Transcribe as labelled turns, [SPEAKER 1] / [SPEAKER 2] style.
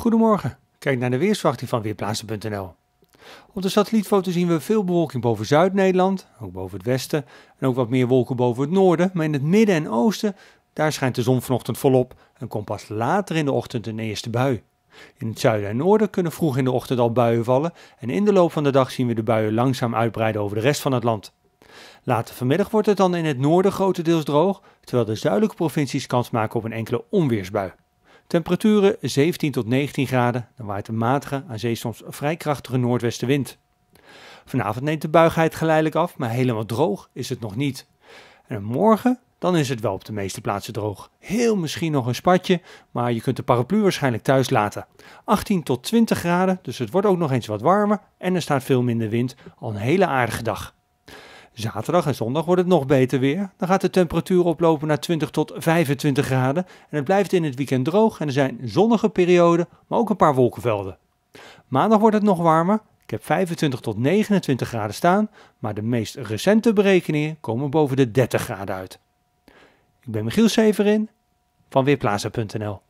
[SPEAKER 1] Goedemorgen, kijk naar de weersverwachting van Weerplaatsen.nl. Op de satellietfoto zien we veel bewolking boven Zuid-Nederland, ook boven het westen, en ook wat meer wolken boven het noorden, maar in het midden en oosten, daar schijnt de zon vanochtend volop en komt pas later in de ochtend een eerste bui. In het zuiden en noorden kunnen vroeg in de ochtend al buien vallen en in de loop van de dag zien we de buien langzaam uitbreiden over de rest van het land. Later vanmiddag wordt het dan in het noorden grotendeels droog, terwijl de zuidelijke provincies kans maken op een enkele onweersbui. Temperaturen 17 tot 19 graden, dan waait een matige, aan zee soms vrij krachtige noordwestenwind. Vanavond neemt de buigheid geleidelijk af, maar helemaal droog is het nog niet. En morgen, dan is het wel op de meeste plaatsen droog. Heel misschien nog een spatje, maar je kunt de paraplu waarschijnlijk thuis laten. 18 tot 20 graden, dus het wordt ook nog eens wat warmer en er staat veel minder wind. Al een hele aardige dag. Zaterdag en zondag wordt het nog beter weer. Dan gaat de temperatuur oplopen naar 20 tot 25 graden. En het blijft in het weekend droog en er zijn zonnige perioden, maar ook een paar wolkenvelden. Maandag wordt het nog warmer. Ik heb 25 tot 29 graden staan, maar de meest recente berekeningen komen boven de 30 graden uit. Ik ben Michiel Severin van Weerplaza.nl